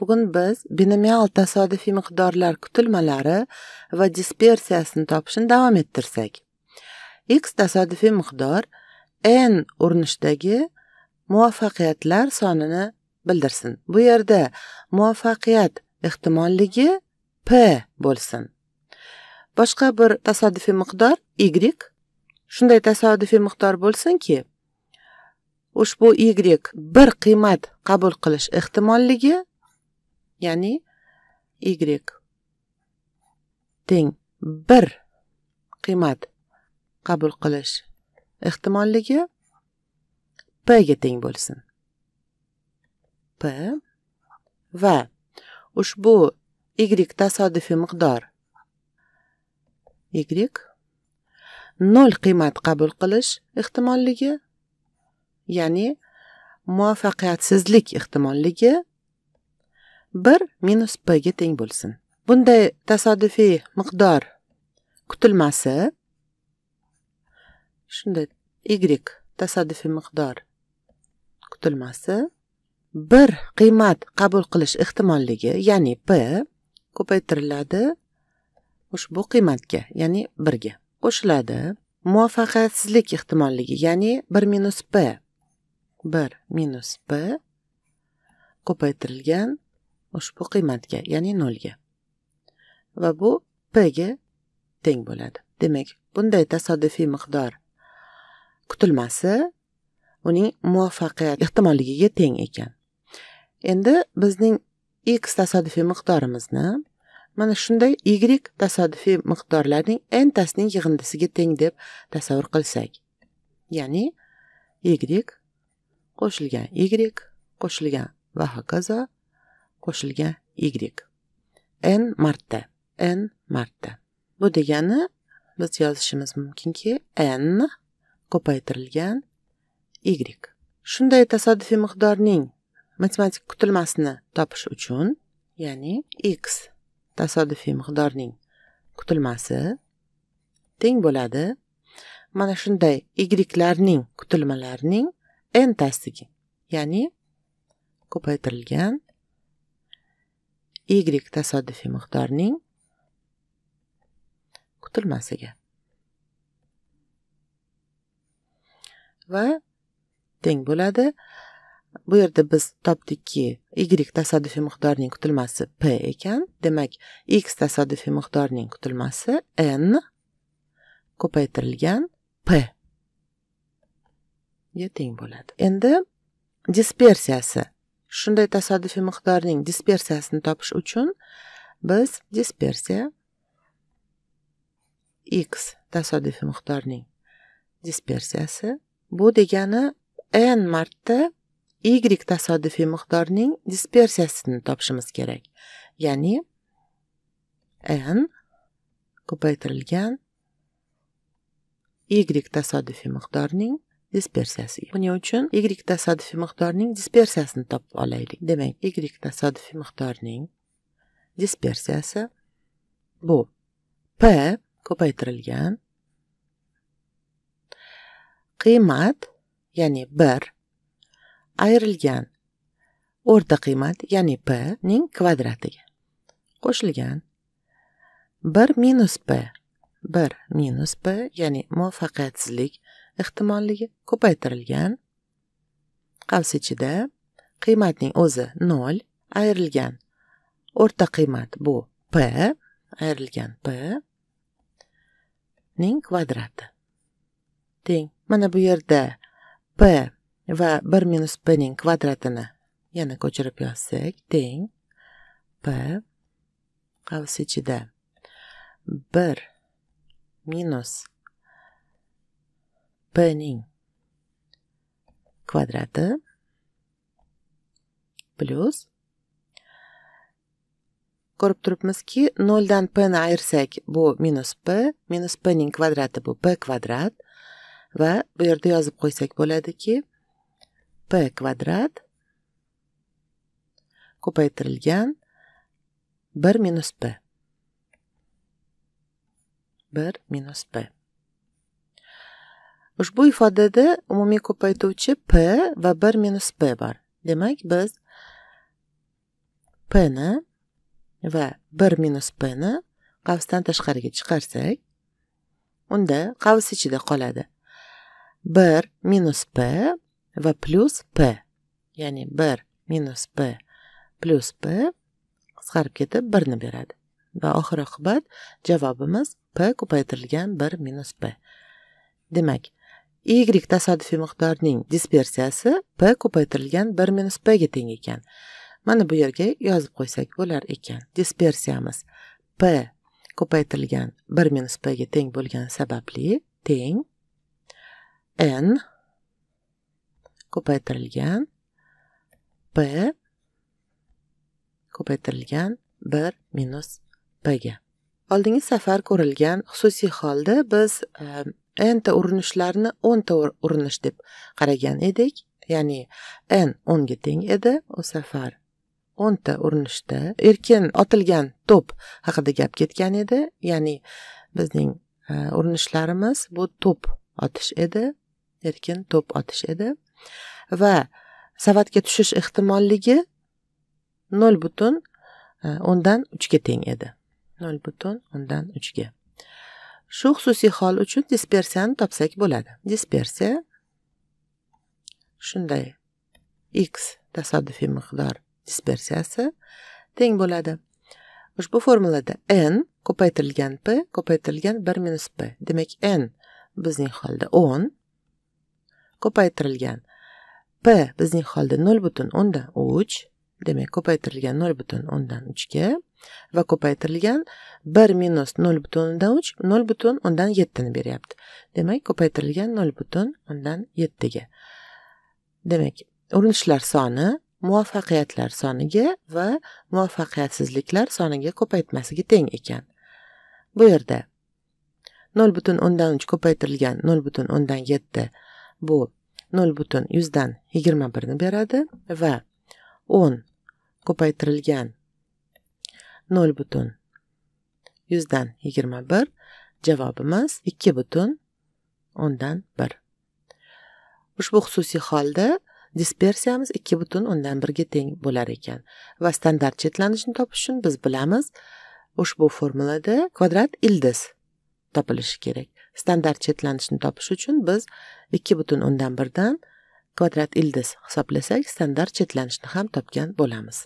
bugun biz binomial tasodifiy miqdorlar kutilmalari va dispersiyasini topishni davom ettirsak x tasodifiy miqdor n urinishdagi muvaffaqiyatlar sonini bildirsin bu yerda muvaffaqiyat ehtimolligi p bo'lsin boshqa bir tasodifiy miqdor y shunday tasodifiy miqdor bo'lsinki ushbu y bir qiymat qabul qilish ehtimolligi ya'ni y teng bir qiymat qabul qilish ehtimolligi p ga teng bo'lsin p va ushbu y tasodifiy miqdor y nol qiymat qabul qilish ehtimolligi ya'ni muvaffaqiyatsizlik ehtimolligi 1 minus p ga teng bo'lsin bunday tasodifiy miqdor kutilmasi shunday y tasodifiy miqdor kutilmasi bir qiymat qabul qilish ehtimolligi ya'ni p ko'paytiriladi ushbu qiymatga ya'ni birga qo'shiladi muvaffaqiyatsizlik ehtimolligi ya'ni bir minus p bir minus p ko'paytirilgan ushbu qiymatga ya'ni nolga va bu p ga teng bo'ladi demak bunday tasodifiy miqdor kutilmasi uning muvaffaqiyat ehtimolligiga teng ekan endi bizning x tasodifiy miqdorimizni mana shunday y tasodifiy miqdorlarning entasining yig'indisiga teng deb tasavvur qilsak ya'ni y qo'shilgan y qo'shilgan va hokazo qo'shilgan y n marta n marta bu degani biz yozishimiz mumkinki n ko'paytirilgan y shunday tasodifiy miqdorning matematik kutilmasini topish uchun ya'ni x tasodifiy miqdorning kutilmasi teng bo'ladi mana shunday ylarning kutilmalarining n tastigi ya'ni ko'paytirilgan y tasodifiy miqdorning kutilmasiga va teng bo'ladi bu yerda biz topdikki y tasodifiy miqdorning kutilmasi p ekan demak x tasodifiy miqdorning kutilmasi n ko'paytirilgan p ga teng bo'ladi endi dispersiyasi shunday tasodifiy miqdorning dispersiyasini topish uchun biz dispersiya x tasodifiy miqdorning dispersiyasi bu degani n marta y tasodifiy miqdorning dispersiyasini topishimiz kerak ya'ni n ko'paytirilgan y tasodifiy miqdorning dispersiyasi buning uchun y tasodifiy miqdorning dispersiyasini topib olaylik demak y tasodifiy miqdorning dispersiyasi bu p ko'paytirilgan qiymat ya'ni bir ayrilgan o'rta qiymat ya'ni p ning kvadratiga qo'shilgan bir minus p bir minus p ya'ni muvaffaqiyatsizlik ehtimolligi ko'paytirilgan ichida qiymatning o'zi 0 ayrilgan o'rta qiymat bu p ayrilgan p ning kvadrati teng mana bu yerda p va 1 minus p ning kvadratini yana ko'chirib yozsak teng p qavs ichida 1 minus burning квадрата plyus ko'rib turibmizki dan p ni ayirsak bu minus p minus p ning kvadrati bu p kvadrat va bu yerda yozib qo'ysak bo'ladiki p kvadrat ko'paytirilgan 1 minus p 1 minus p Ushbu ifodada umumiy ko'paytuvchi p va 1 minus p bor. Demak, biz p ni va 1 minus p ni qavsdan tashqariga chiqarsak, unda qavs ichida qoladi. 1 minus p va plus p, ya'ni 1 minus p plus p qisqarib ketib 1 ni beradi. Va oxir oqibat javobimiz p ko'paytirilgan 1 minus p. Demak, y tasodifiy miqdorning dispersiyasi p ko'paytirilgan 1 minus ga teng ekan mana bu yerga yozib qo'ysak bo'lar ekan dispersiyamiz p ko'paytirilgan 1 minus ga teng bo'lgani sababli teng n ko'paytirilgan p ko'paytirilgan 1 minus ga oldingi safar ko'rilgan xususiy holda biz ehm, nta urinishlarni o'nta urinish deb qaragan edik ya'ni n o'nga teng edi u safar o'nta urinishda erkin otilgan to'p haqida gap ketgan edi ya'ni bizning e, urinishlarimiz bu to'p otish edi erkin to'p otish edi va savatga tushish ehtimolligi nol butun e, o'ndan uchga teng edi nol butun o'ndan uchga shu xususiy hol uchun dispersiyani topsak bo'ladi dispersiya shunday x tasodifiy miqdor dispersiyasi teng bo'ladi ushbu formulada n ko'paytirilgan p ko'paytirilgan bir minus p demak n bizning holda o'n ko'paytirilgan p bizning holda nol butun o'ndan uch demak ko'paytirilgan nol butun o'ndan uchga va ko'paytirilgan bir minus nol butun o'ndan uch nol butun o'ndan yettini beryapti demak ko'paytirilgan nol butun o'ndan yettiga demak urinishlar soni muvaffaqiyatlar soniga va muvaffaqiyatsizliklar soniga ko'paytmasiga teng ekan bu yerda nol butun o'ndan uch ko'paytirilgan nol butun o'ndan yetti bu nol butun yuzdan yigirma birni beradi va o'n ko'paytirilgan 0 butun yuzdan yigirma 21 javobimiz butun o'ndan bir ushbu xususiy holda dispersiyamiz 2 butun o'ndan birga teng bo'lar ekan va standart chetlanishni topish uchun biz bilamiz ushbu formulada kvadrat ildiz topilishi kerak standart chetlanishni topish uchun biz 2 butun o'ndan birdan kvadrat ildiz hisoblasak standart chetlanishni ham topgan bo'lamiz